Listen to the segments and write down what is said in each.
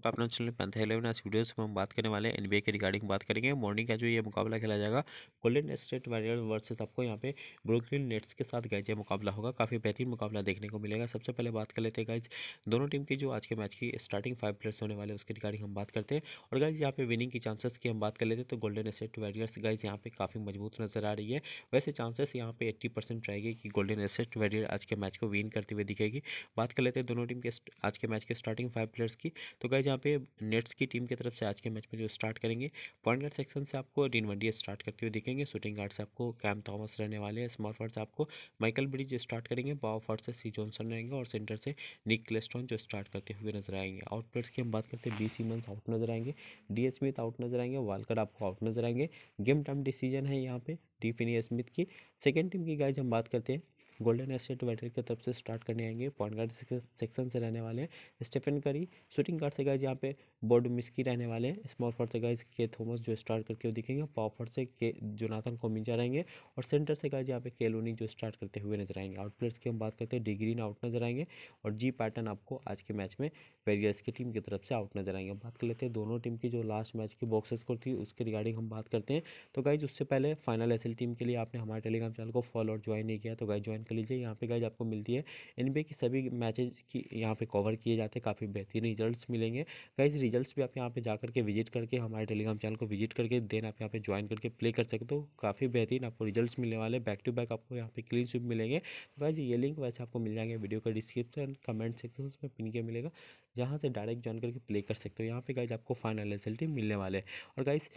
तो आप लोग चैनल पर इलेवन आज वीडियो में हम बात करने वाले हैं एनबीए के रिगार्डिंग बात करेंगे मॉर्निंग का जो ये मुकाबला खेला जाएगा गोल्डन स्टेट वॉरियर वर्सेस आपको यहाँ पे ब्रुकलिन नेट्स के साथ गाइज ये मुकाबला होगा काफ़ी बेहतरीन मुकाबला देखने को मिलेगा सबसे पहले बात कर लेते हैं गाइज दोनों टीम की जो आज के मैच की स्टार्टिंग फाइव प्लेयर्स होने वाले उसके रिगार्डिंग हम बात करते हैं और गाइज यहाँ पे विनिंग की चांसेस की हम बात कर लेते हैं तो गोल्डन स्टेट वॉरियर्स गाइज यहाँ पे काफ़ी मजबूत नजर आ रही है वैसे चांसेस यहाँ पे एट्टी परसेंट रहेगी कि गोल्डन स्टेट वॉरियर आज के मैच को विन करते हुए दिखेगी बात कर लेते हैं दोनों टीम के आज के मैच के स्टार्टिंग फाइव प्लेयर्स की तो गाइज यहाँ पे नेट्स की टीम की तरफ से आज के मैच में जो स्टार्ट करेंगे पॉइंट गार्ड सेक्शन से आपको डीन वनडिया स्टार्ट करते हुए दिखेंगे शूटिंग गार्ड से आपको कैम थॉमस रहने वाले हैं स्मॉल फॉर्ड से आपको माइकल ब्रिज स्टार्ट करेंगे पाव फॉर्ड से सी जॉनसन रहेंगे और सेंटर से निक क्लेस्टॉन जो स्टार्ट करते हुए नजर आएंगे आउट की हम बात करते हैं बी मंस आउट नजर आएंगे डी स्मिथ आउट नजर आएंगे वालकर आपको आउट नजर आएंगे गेम टाइम डिसीजन है यहाँ पे डी स्मिथ की सेकेंड टीम की गाइज हम बात करते हैं गोल्डन स्टेट वॉरियर की तरफ से स्टार्ट करने आएंगे पॉइंट गार्ड सेक्शन से रहने वाले हैं स्टेफन करी शूटिंग गार्ड से गाइज यहाँ पे बोर्ड मिस्की रहने वाले हैं स्मॉल फॉर से गाइज के थॉमस जो स्टार्ट करके वो दिखेंगे पावर फॉर से के जोनाथन को कोमिंजा रहेंगे और सेंटर से गाइज यहाँ पे केलोनी जो स्टार्ट करते हुए नजर आएंगे आउट प्लेयर्स की हम बात करते हैं डिग्री आउट नजर आएंगे और जी पैटर्न आपको आज के मैच में वेरियर्स की टीम की तरफ से आउट नजर आएंगे बात कर लेते हैं दोनों टीम की जो लास्ट मैच की बॉक्स स्कोर थी उसके रिगार्डिंग हम बात करते हैं तो गाइज उससे पहले फाइनल एस टीम के लिए आपने हमारे टेलीग्राम चैनल को फॉलो और ज्वाइन नहीं किया तो गाइज ज्वाइन कर लीजिए यहाँ पे गाइज आपको मिलती है एन की सभी मैचेज की यहाँ पे कवर किए जाते हैं काफ़ी बेहतरीन रिजल्ट्स मिलेंगे गाइज रिजल्ट्स भी आप यहाँ पे जाकर के विजिट करके हमारे टेलीग्राम चैनल को विजिट करके देन आप यहाँ पे ज्वाइन करके प्ले कर सकते हो काफ़ी बेहतरीन आपको रिजल्ट मिलने वाले बैक टू बैक आपको यहाँ पे क्लीन स्विप मिलेंगे तो गाइज ये लिंक वैसे आपको मिल जाएंगे वीडियो का डिस्क्रिप्शन कमेंट सेक्शन उसमें पिन के मिलेगा जहाँ से डायरेक्ट ज्वाइन करके प्ले कर सकते हो यहाँ पे गाइज आपको फाइनल रिजल्ट मिलने वाले और गाइज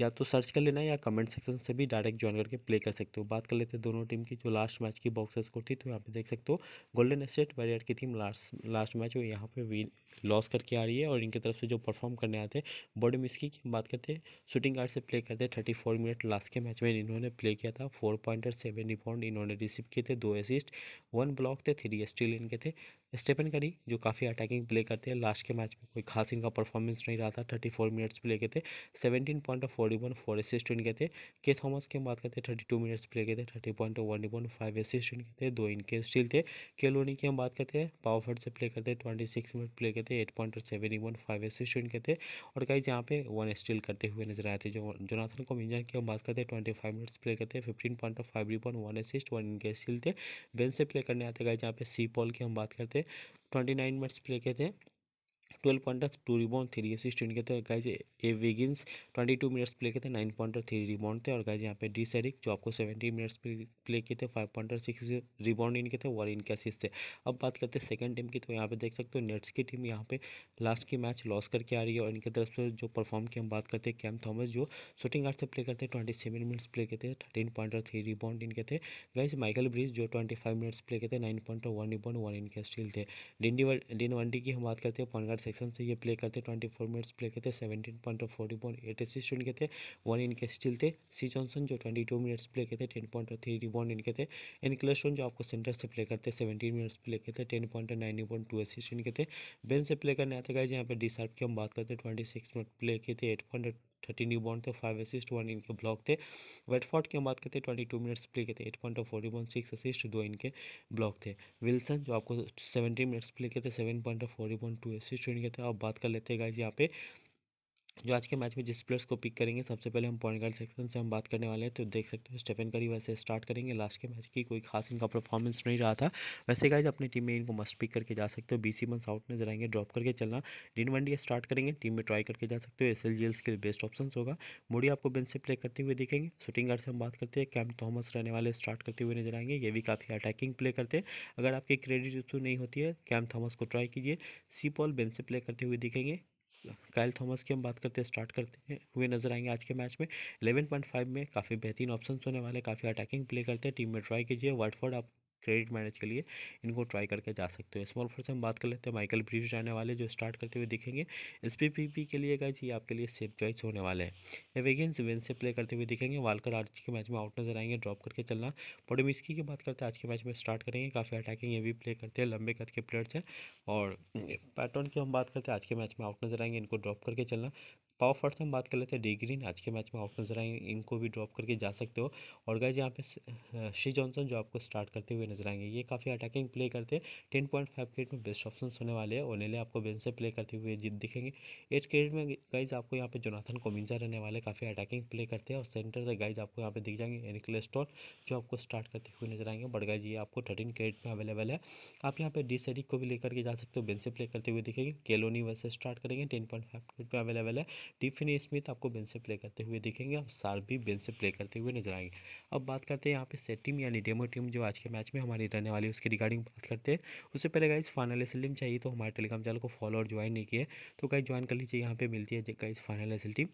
या तो सर्च कर लेना या कमेंट सेक्शन से भी डायरेक्ट ज्वाइन करके प्ले कर सकते हो बात कर लेते हैं दोनों टीम की जो लास्ट मैच की बॉक्स स्कोर थी तो यहाँ पे देख सकते हो गोल्डन स्टेट वॉरियर की टीम लास्ट लास्ट मैच वो यहाँ पे विन लॉस करके आ रही है और इनकी तरफ से जो परफॉर्म करने आते हैं बॉडी मिस्की की बात करते हैं शूटिंग गार्ड से प्ले करते थर्टी फोर मिनट लास्ट के मैच में इन्होंने प्ले किया था फोर पॉइंटर सेवन रिफाउंड इन्होंने रिसीव किए थे दो असिस्ट वन ब्लॉक थे थ्री स्टील इनके थे स्टेपन करी जो काफ़ी अटैकिंग प्ले करते हैं लास्ट के मैच में कोई खास इनका परफॉर्मेंस नहीं रहा था थर्टी फोर मिनट्स प्ले के थे seventeen point of forty one four assist इनके थे के थॉमस की हम बात करते हैं थर्टी टू मिनट्स प्ले के थे thirty point one one five assist इनके थे दो इनके स्टिल थे केलोनी की हम बात करते हैं पावरफर्ड से प्ले करते ट्वेंटी सिक्स मिनट प्ले के थे eight point seven one five assist इनके थे और कई यहाँ पे वन स्टिल करते हुए नजर आए थे जो जोनाथन कोमिंजन की हम बात करते हैं ट्वेंटी फाइव मिनट्स प्ले करते fifteen point five rebound one assist one इनके स्टिल थे बेंच से प्ले करने आते गए जहाँ पे सी पॉल की हम बात करते हैं ट्वेंटी नाइन मिनट्स प्ले के थे twelve pointer two rebound three assist इनके थे guys A Wiggins twenty two minutes play के थे नाइन पॉइंटर थ्री रिबाउंड थे और गाइज यहाँ पे डी सरिक जो आपको सेवेंटी मिनट्स प्ले किए थे फाइव पॉइंटर सिक्स रिबाउंड इनके थे और इनके असिस्ट थे अब बात करते हैं सेकंड टीम की तो यहाँ पे देख सकते हो नेट्स की टीम यहाँ पे लास्ट की मैच लॉस करके आ रही है और इनके तरफ से जो परफॉर्म की हम बात करते हैं कैम थॉमस जो शूटिंग आर्ट से प्ले करते हैं ट्वेंटी सेवन मिनट्स प्ले के थे थर्टीन पॉइंटर थ्री रिबाउंड इनके थे गाइज माइकल ब्रिज जो ट्वेंटी फाइव मिनट्स प्ले के थे nine pointer one rebound one इनके स्टील थे डिंडी डिन वनडी की हम बात करते हैं पॉइंट सेक्शन से ये प्ले करते ट्वेंटी फोर मिनट्स प्ले करते सेवेंटीन पॉइंट और forty point eight S assist के थे वन इनके स्टिल थे सी जॉनसन जो ट्वेंटी टू मिनट्स प्ले करते टेन पॉइंट और थ्री रिबॉन्ड इनके थे एन क्लस्टोन जो आपको सेंटर से प्ले करते सेवेंटीन मिनट्स प्ले करते टेन पॉइंट और nine point two S assist के थे बेन से प्ले करने आते गए जहाँ पर डिसार्ट की हम बात करते ट्वेंटी सिक्स मिनट प्ले किए थे eight point thirty new bond थे फाइव असिस्ट वन इनके ब्लॉक थे वेटफॉर्ड की हम बात करते हैं ट्वेंटी टू मिनट्स प्ले के थे एट पॉइंट और फोर्टी वन सिक्स असिस्ट दो इनके ब्लॉक थे विल्सन जो आपको सेवेंटी मिनट्स प्ले के थे सेवन पॉइंट और फोर्टी वन टू असिस्ट इनके थे आप बात कर लेते हैं गाइज यहाँ पे जो आज के मैच में जिस प्लेयर्स को पिक करेंगे सबसे पहले हम पॉइंट गार्ड सेक्शन से हम बात करने वाले हैं तो देख सकते हो स्टेफन करी वैसे स्टार्ट करेंगे लास्ट के मैच की कोई खास इनका परफॉर्मेंस नहीं रहा था वैसे गाइज अपनी टीम में इनको मस्ट पिक करके जा सकते हो बी सी मंस आउट नजर आएंगे ड्रॉप करके चलना वन वनडी स्टार्ट करेंगे टीम में ट्राई करके जा सकते हो एस एल जी एल्स के लिए बेस्ट ऑप्शन होगा मोड़ी आपको बेंच से प्ले करते हुए दिखेंगे शूटिंग गार्ड से हम बात करते हैं कैम थॉमस रहने वाले स्टार्ट करते हुए नजर आएंगे ये भी काफ़ी अटैकिंग प्ले करते हैं अगर आपकी क्रेडिट इशू नहीं होती है कैम थॉमस को ट्राई कीजिए सी पॉल बेंच से प्ले करते हुए दिखेंगे कायल थॉमस की हम बात करते स्टार्ट करते हुए नजर आएंगे आज के मैच में 11.5 में काफ़ी बेहतरीन ऑप्शन होने वाले काफ़ी अटैकिंग प्ले करते हैं टीम में ट्राई कीजिए वाटफोर्ड आप क्रेडिट मैनेज के लिए इनको ट्राई करके जा सकते हो स्मॉल फोर्स से हम बात कर लेते हैं माइकल ब्रिज जाने वाले जो स्टार्ट करते हुए दिखेंगे एस के लिए गए ये आपके लिए सेफ चॉइस होने वाले हैं एवेगेंस वेन से प्ले करते हुए दिखेंगे वालकर आज के मैच में आउट नजर आएंगे ड्रॉप करके चलना पोडोमिस्की की बात करते हैं आज के मैच में स्टार्ट करेंगे काफ़ी अटैकिंग ये भी प्ले करते हैं लंबे कद के प्लेयर्स हैं और पैटर्न की हम बात करते हैं आज के मैच में आउट नजर आएंगे इनको ड्रॉप करके चलना पावर फॉर्थ हम बात कर लेते हैं डे ग्रीन आज के मैच में आउट नजर आएंगे इनको भी ड्रॉप करके जा सकते हो और गाइज यहाँ पे श्री जॉनसन जो आपको स्टार्ट करते हुए नजर आएंगे ये काफ़ी अटैकिंग प्ले करते हैं टेन पॉइंट फाइव क्रेड में बेस्ट ऑप्शन होने वाले हैं ओनेले आपको बेंच से प्ले करते हुए जीत दिखेंगे एट क्रिकेट में गाइज आपको यहाँ पे जोनाथन कोमिंजा रहने वाले काफ़ी अटैकिंग प्ले करते हैं और सेंटर से गाइज आपको यहाँ पे दिख जाएंगे एनिकल स्टॉल जो आपको स्टार्ट करते हुए नजर आएंगे बट गाइज ये आपको थर्टीन क्रिकेट में अवेलेबल है आप यहाँ पे डी सैडिक को भी लेकर के जा सकते हो बेंच से प्ले करते हुए दिखेंगे केलोनी वैसे स्टार्ट करेंगे टेन पॉइंट फाइव क्रेड में अवेलेबल है टिफिन स्मिथ तो आपको बेल से प्ले करते हुए दिखेंगे और सार भी बेल से प्ले करते हुए नजर आएंगे अब बात करते हैं यहाँ पे सेट टीम यानी डेमो टीम जो आज के मैच में हमारी रहने वाली उसके रिगार्डिंग बात करते हैं उससे पहले गाइज फाइनल टीम चाहिए तो हमारे टेलीग्राम चैनल को फॉलो और ज्वाइन नहीं किए तो गाइज ज्वाइन कर लीजिए यहाँ पर मिलती है गाइज फाइनल एसएल टीम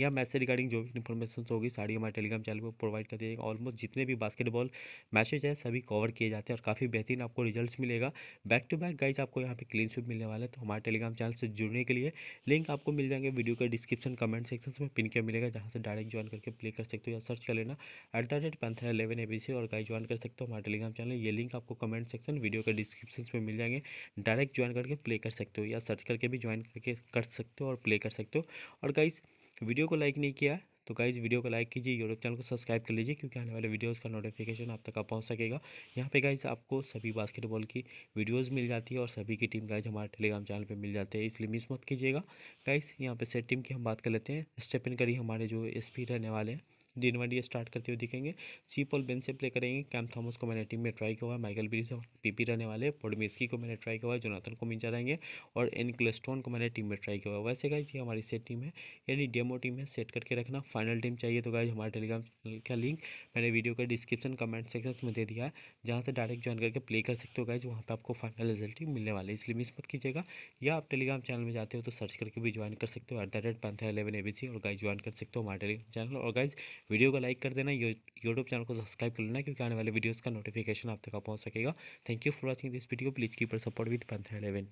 या मैच से रिगार्डिंग जो भी इन्फॉर्मेशन होगी सारी हमारे टेलीग्राम चैनल पर प्रोवाइड कर दिएगा ऑलमोस्ट जितने भी बास्केटबॉल मैचेज हैं सभी कवर किए जाते हैं और काफ़ी बेहतरीन आपको रिजल्ट मिलेगा बैक टू बैक गाइज आपको यहाँ पर क्लीन स्वीप मिलने वाला है तो हमारे टेलीग्राम चैनल से जुड़ने के लिए लिंक आपको मिल जाएंगे वीडियो के डिस्क्रिप्शन कमेंट सेक्शन में पिन के मिलेगा जहाँ से डायरेक्ट ज्वाइन करके प्ले कर सकते हो या सर्च कर लेना at the rate Panther eleven A और गाइज ज्वाइन कर सकते हो हमारे टेलीग्राम चैनल ये लिंक आपको कमेंट सेक्शन वीडियो के डिस्क्रिप्शन में मिल जाएंगे डायरेक्ट ज्वाइन करके प्ले कर सकते हो या सर्च करके भी ज्वाइन करके कर सकते हो और प्ले कर सकते हो और गाइज़ वीडियो को लाइक नहीं किया तो गाइज़ वीडियो को लाइक कीजिए यूट्यूब चैनल को सब्सक्राइब कर लीजिए क्योंकि आने वाले वीडियोज़ का नोटिफिकेशन आप तक आप पहुँच सकेगा यहाँ पे गाइज़ आपको सभी बास्केटबॉल की वीडियोज़ मिल जाती है और सभी की टीम गाइज हमारे टेलीग्राम चैनल पे मिल जाते हैं इसलिए मिस मत कीजिएगा गाइज़ यहाँ पे सेट टीम की हम बात कर लेते हैं स्टेपन करी हमारे जो एस रहने वाले हैं डिन डी स्टार्ट करते हुए दिखेंगे सी बेन से प्ले करेंगे कैम थॉमस को मैंने टीम में ट्राई किया हुआ माइकल ब्रीज और पीपी रहने वाले पोडमेस्की को मैंने ट्राई किया हुआ जोनाथन को मिंजा रहेंगे और एन क्लेस्टोन को मैंने टीम में ट्राई किया हुआ वैसे गाइज ये हमारी सेट टीम है यानी डेमो टीम है सेट करके रखना फाइनल टीम चाहिए तो गाइज हमारे टेलीग्राम का लिंक मैंने वीडियो का डिस्क्रिप्शन कमेंट सेक्शन में दे दिया है जहाँ से डायरेक्ट ज्वाइन करके प्ले कर सकते हो गाइज वहाँ पर आपको फाइनल रिजल्ट ही मिलने वाले इसलिए मिस मत कीजिएगा या आप टेलीग्राम चैनल में जाते हो तो सर्च करके भी ज्वाइन कर सकते हो at the rate Panther eleven A और गाइज ज्वाइन कर सकते हो हमारे टेलीग्राम चैनल और गाइज वीडियो को लाइक कर देना यूट्यूब चैनल को सब्सक्राइब कर लेना क्योंकि आने वाले वीडियोज़ का नोटिफिकेशन आप तक पहुँच सकेगा thank you for watching this video please keeper support with Panther eleven